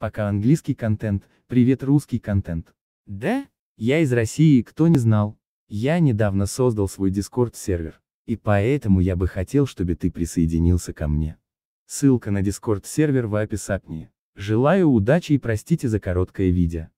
Пока английский контент, привет русский контент. Да? Я из России, кто не знал. Я недавно создал свой Discord сервер. И поэтому я бы хотел, чтобы ты присоединился ко мне. Ссылка на Discord сервер в описании. Желаю удачи и простите за короткое видео.